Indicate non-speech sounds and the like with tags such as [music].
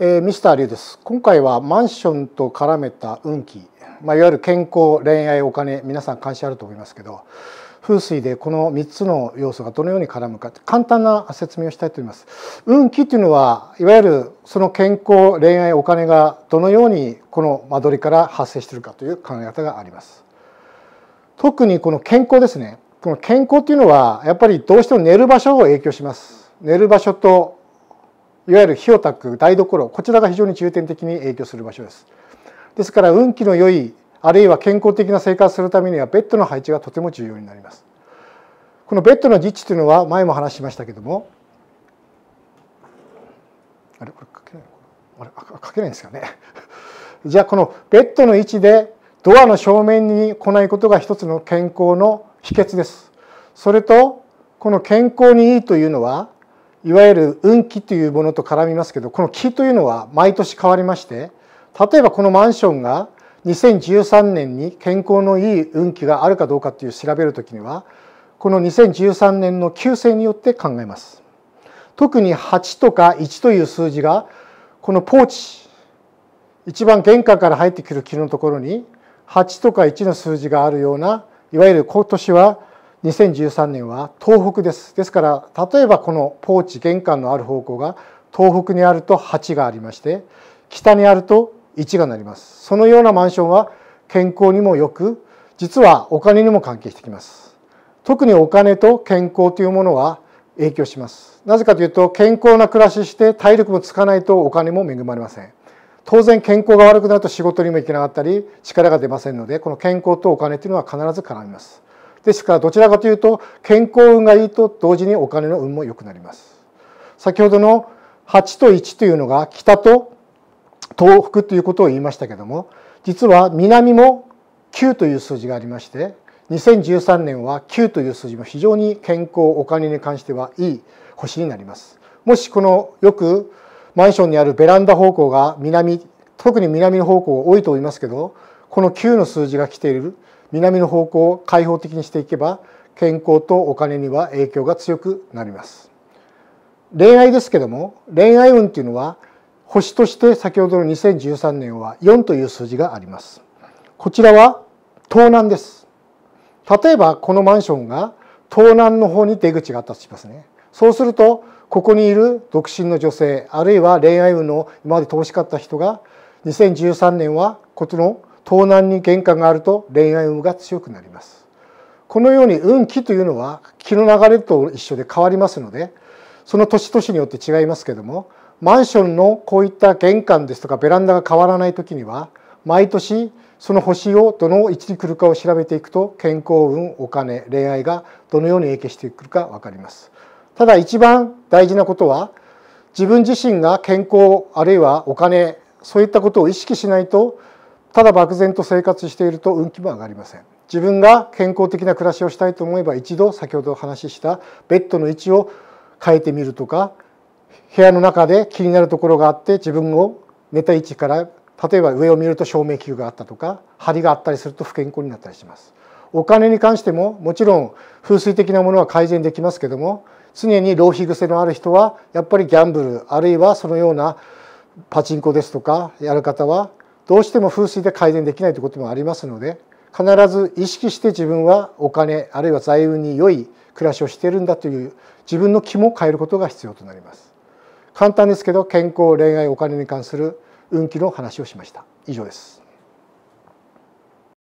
えー、ミスターリュウです今回はマンションと絡めた運気、まあ、いわゆる健康恋愛お金皆さん関心あると思いますけど風水でこの3つの要素がどのように絡むか簡単な説明をしたいと思います。運気というのはいわゆるその健康恋愛お金がどのようにこの間取りから発生しているかという考え方があります。特にこの健康ですねこの健康というのはやっぱりどうしても寝る場所を影響します。寝る場所といわゆる火をたく台所こちらが非常に重点的に影響する場所ですですから運気の良いあるいは健康的な生活するためにはベッドの配置がとても重要になりますこのベッドの実地というのは前も話しましたけどもあれこれ書けないあれ書けないんですかね [laughs] じゃあこのベッドの位置でドアの正面に来ないことが一つの健康の秘訣ですそれとこの健康にいいというのはいわゆる運気というものと絡みますけどこの気というのは毎年変わりまして例えばこのマンションが2013年に健康のいい運気があるかどうかっていう調べるときにはこの2013年の旧姓によって考えます。特に8とか1という数字がこのポーチ一番玄関から入ってくる木のところに8とか1の数字があるようないわゆる今年は2013年は東北ですですから例えばこのポーチ玄関のある方向が東北にあると8がありまして北にあると1がなりますそのようなマンションは健康にもよく実はお金にも関係してきます特にお金と健康というものは影響しますなぜかというと健康な暮らしして体力もつかないとお金も恵まれません当然健康が悪くなると仕事にも行けなかったり力が出ませんのでこの健康とお金というのは必ず絡みますですからどちらかというと健康運がいいと同時にお金の運も良くなります。先ほどの8と1というのが北と東北ということを言いましたけども実は南も9という数字がありまして2013年は9という数字も非常に健康お金に関してはいい星になります。もしこのよくマンションにあるベランダ方向が南特に南の方向多いと思いますけどこの9の数字が来ている南の方向を開放的にしていけば健康とお金には影響が強くなります恋愛ですけども恋愛運っていうのは星として先ほどの2013年は4という数字がありますこちらは盗難です例えばこのマンションが盗難の方に出口があったとしますねそうするとここにいる独身の女性あるいは恋愛運の今まで乏しかった人が2013年はこの盗難に玄関があると恋愛運が強くなりますこのように運気というのは気の流れと一緒で変わりますのでその年々によって違いますけどもマンションのこういった玄関ですとかベランダが変わらない時には毎年その星をどの位置に来るかを調べていくと健康運お金恋愛がどのように影響してくるか分かりますただ一番大事なことは自分自身が健康あるいはお金そういったことを意識しないとただ漠然と生活していると運気も上がりません自分が健康的な暮らしをしたいと思えば一度先ほどお話ししたベッドの位置を変えてみるとか部屋の中で気になるところがあって自分を寝た位置から例えば上を見ると照明器具があったとか梁があったりすると不健康になったりしますお金に関してももちろん風水的なものは改善できますけども常に浪費癖のある人はやっぱりギャンブルあるいはそのようなパチンコですとかやる方はどうしても風水で改善できないということもありますので必ず意識して自分はお金あるいは財運に良い暮らしをしているんだという自分の気も変えることが必要となります簡単ですけど健康恋愛お金に関する運気の話をしました以上です